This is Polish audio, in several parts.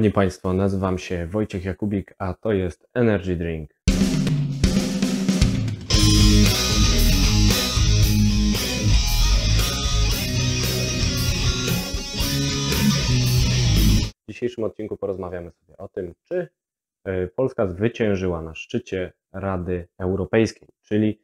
Szanowni Państwo, nazywam się Wojciech Jakubik, a to jest Energy Drink. W dzisiejszym odcinku porozmawiamy sobie o tym, czy e, Polska zwyciężyła na szczycie Rady Europejskiej, czyli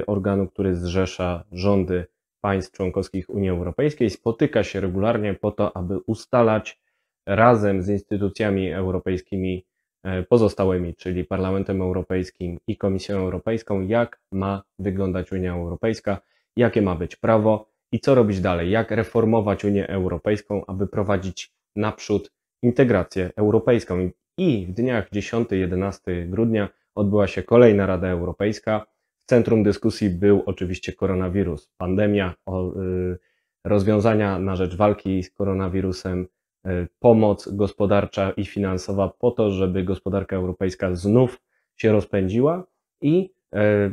e, organu, który zrzesza rządy państw członkowskich Unii Europejskiej, spotyka się regularnie po to, aby ustalać razem z instytucjami europejskimi e, pozostałymi, czyli Parlamentem Europejskim i Komisją Europejską, jak ma wyglądać Unia Europejska, jakie ma być prawo i co robić dalej, jak reformować Unię Europejską, aby prowadzić naprzód integrację europejską. I w dniach 10-11 grudnia odbyła się kolejna Rada Europejska. W centrum dyskusji był oczywiście koronawirus, pandemia, y, rozwiązania na rzecz walki z koronawirusem E, pomoc gospodarcza i finansowa po to, żeby gospodarka europejska znów się rozpędziła i e,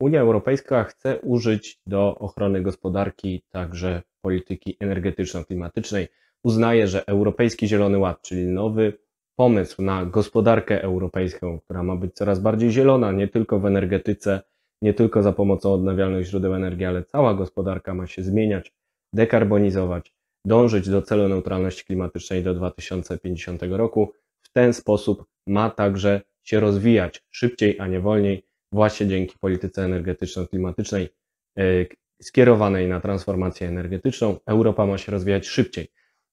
Unia Europejska chce użyć do ochrony gospodarki także polityki energetyczno-klimatycznej. Uznaje, że Europejski Zielony Ład, czyli nowy pomysł na gospodarkę europejską, która ma być coraz bardziej zielona, nie tylko w energetyce, nie tylko za pomocą odnawialnych źródeł energii, ale cała gospodarka ma się zmieniać, dekarbonizować, dążyć do celu neutralności klimatycznej do 2050 roku. W ten sposób ma także się rozwijać szybciej, a nie wolniej, właśnie dzięki polityce energetyczno-klimatycznej e, skierowanej na transformację energetyczną. Europa ma się rozwijać szybciej.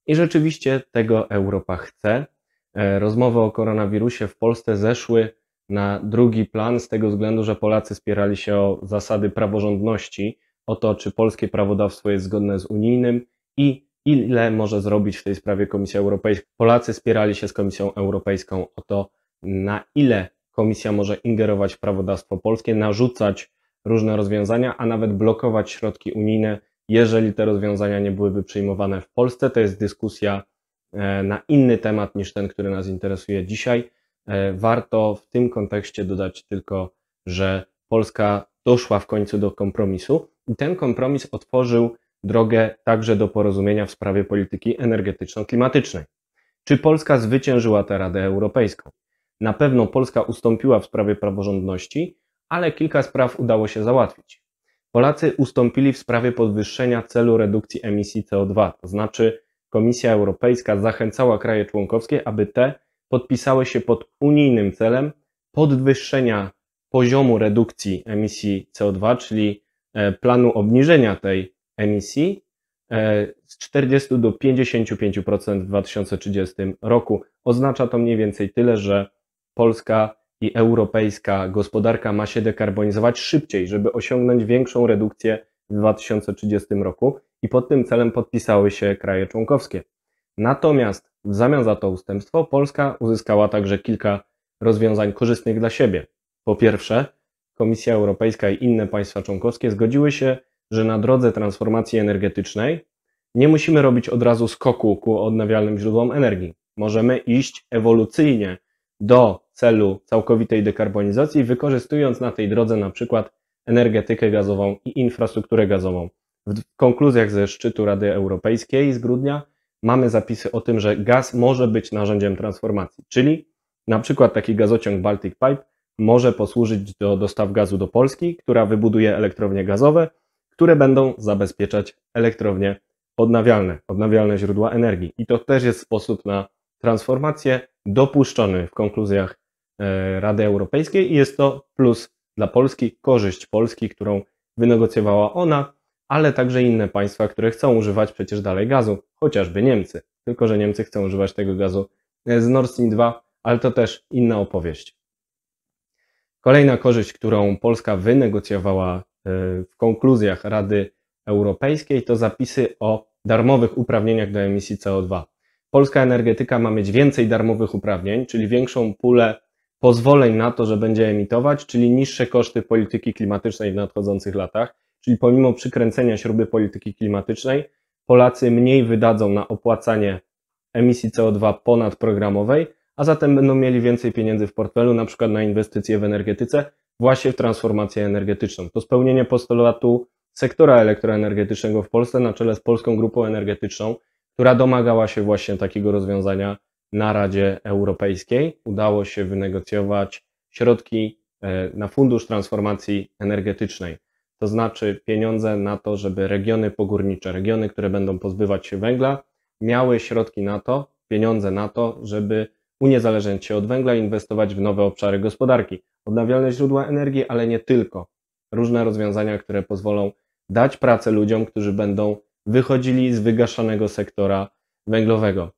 I rzeczywiście tego Europa chce. E, rozmowy o koronawirusie w Polsce zeszły na drugi plan z tego względu, że Polacy spierali się o zasady praworządności, o to, czy polskie prawodawstwo jest zgodne z unijnym i ile może zrobić w tej sprawie Komisja Europejska. Polacy spierali się z Komisją Europejską o to, na ile Komisja może ingerować w prawodawstwo polskie, narzucać różne rozwiązania, a nawet blokować środki unijne, jeżeli te rozwiązania nie byłyby przyjmowane w Polsce. To jest dyskusja e, na inny temat niż ten, który nas interesuje dzisiaj. E, warto w tym kontekście dodać tylko, że Polska doszła w końcu do kompromisu i ten kompromis otworzył drogę także do porozumienia w sprawie polityki energetyczno-klimatycznej. Czy Polska zwyciężyła tę Radę Europejską? Na pewno Polska ustąpiła w sprawie praworządności, ale kilka spraw udało się załatwić. Polacy ustąpili w sprawie podwyższenia celu redukcji emisji CO2, to znaczy Komisja Europejska zachęcała kraje członkowskie, aby te podpisały się pod unijnym celem podwyższenia poziomu redukcji emisji CO2, czyli e, planu obniżenia tej emisji e, z 40 do 55% w 2030 roku. Oznacza to mniej więcej tyle, że polska i europejska gospodarka ma się dekarbonizować szybciej, żeby osiągnąć większą redukcję w 2030 roku i pod tym celem podpisały się kraje członkowskie. Natomiast w zamian za to ustępstwo Polska uzyskała także kilka rozwiązań korzystnych dla siebie. Po pierwsze, Komisja Europejska i inne państwa członkowskie zgodziły się że na drodze transformacji energetycznej nie musimy robić od razu skoku ku odnawialnym źródłom energii. Możemy iść ewolucyjnie do celu całkowitej dekarbonizacji, wykorzystując na tej drodze na przykład energetykę gazową i infrastrukturę gazową. W konkluzjach ze szczytu Rady Europejskiej z grudnia mamy zapisy o tym, że gaz może być narzędziem transformacji, czyli na przykład taki gazociąg Baltic Pipe może posłużyć do dostaw gazu do Polski, która wybuduje elektrownie gazowe, które będą zabezpieczać elektrownie odnawialne, odnawialne źródła energii. I to też jest sposób na transformację dopuszczony w konkluzjach e, Rady Europejskiej i jest to plus dla Polski, korzyść Polski, którą wynegocjowała ona, ale także inne państwa, które chcą używać przecież dalej gazu, chociażby Niemcy. Tylko, że Niemcy chcą używać tego gazu e, z Nord Stream 2, ale to też inna opowieść. Kolejna korzyść, którą Polska wynegocjowała E, w konkluzjach Rady Europejskiej to zapisy o darmowych uprawnieniach do emisji CO2. Polska energetyka ma mieć więcej darmowych uprawnień, czyli większą pulę pozwoleń na to, że będzie emitować, czyli niższe koszty polityki klimatycznej w nadchodzących latach. Czyli pomimo przykręcenia śruby polityki klimatycznej, Polacy mniej wydadzą na opłacanie emisji CO2 ponadprogramowej, a zatem będą mieli więcej pieniędzy w portfelu, na przykład na inwestycje w energetyce, właśnie w transformację energetyczną. To spełnienie postulatu sektora elektroenergetycznego w Polsce na czele z Polską Grupą Energetyczną, która domagała się właśnie takiego rozwiązania na Radzie Europejskiej. Udało się wynegocjować środki e, na Fundusz Transformacji Energetycznej, to znaczy pieniądze na to, żeby regiony pogórnicze, regiony, które będą pozbywać się węgla, miały środki na to, pieniądze na to, żeby uniezależniać się od węgla i inwestować w nowe obszary gospodarki, odnawialne źródła energii, ale nie tylko. Różne rozwiązania, które pozwolą dać pracę ludziom, którzy będą wychodzili z wygaszanego sektora węglowego.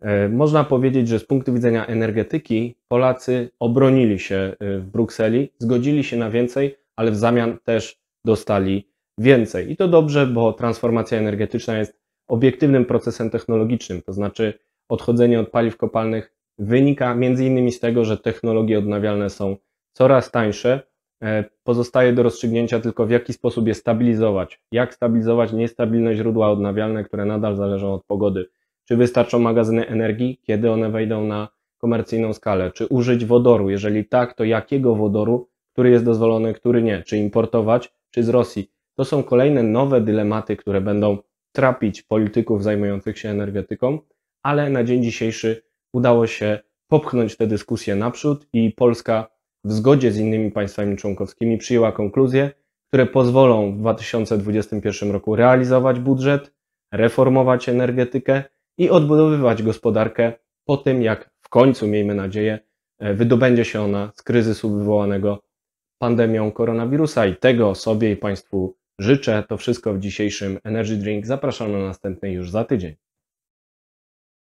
E, można powiedzieć, że z punktu widzenia energetyki Polacy obronili się e, w Brukseli, zgodzili się na więcej, ale w zamian też dostali więcej. I to dobrze, bo transformacja energetyczna jest obiektywnym procesem technologicznym, to znaczy odchodzenie od paliw kopalnych wynika między innymi z tego, że technologie odnawialne są coraz tańsze. E, pozostaje do rozstrzygnięcia tylko w jaki sposób je stabilizować. Jak stabilizować niestabilne źródła odnawialne, które nadal zależą od pogody. Czy wystarczą magazyny energii, kiedy one wejdą na komercyjną skalę? Czy użyć wodoru? Jeżeli tak, to jakiego wodoru, który jest dozwolony, który nie? Czy importować, czy z Rosji? To są kolejne nowe dylematy, które będą trapić polityków zajmujących się energetyką, ale na dzień dzisiejszy udało się popchnąć tę dyskusję naprzód i Polska w zgodzie z innymi państwami członkowskimi przyjęła konkluzje, które pozwolą w 2021 roku realizować budżet, reformować energetykę i odbudowywać gospodarkę po tym, jak w końcu, miejmy nadzieję, e, wydobędzie się ona z kryzysu wywołanego pandemią koronawirusa. I tego sobie i Państwu życzę. To wszystko w dzisiejszym Energy Drink. Zapraszam na następny już za tydzień.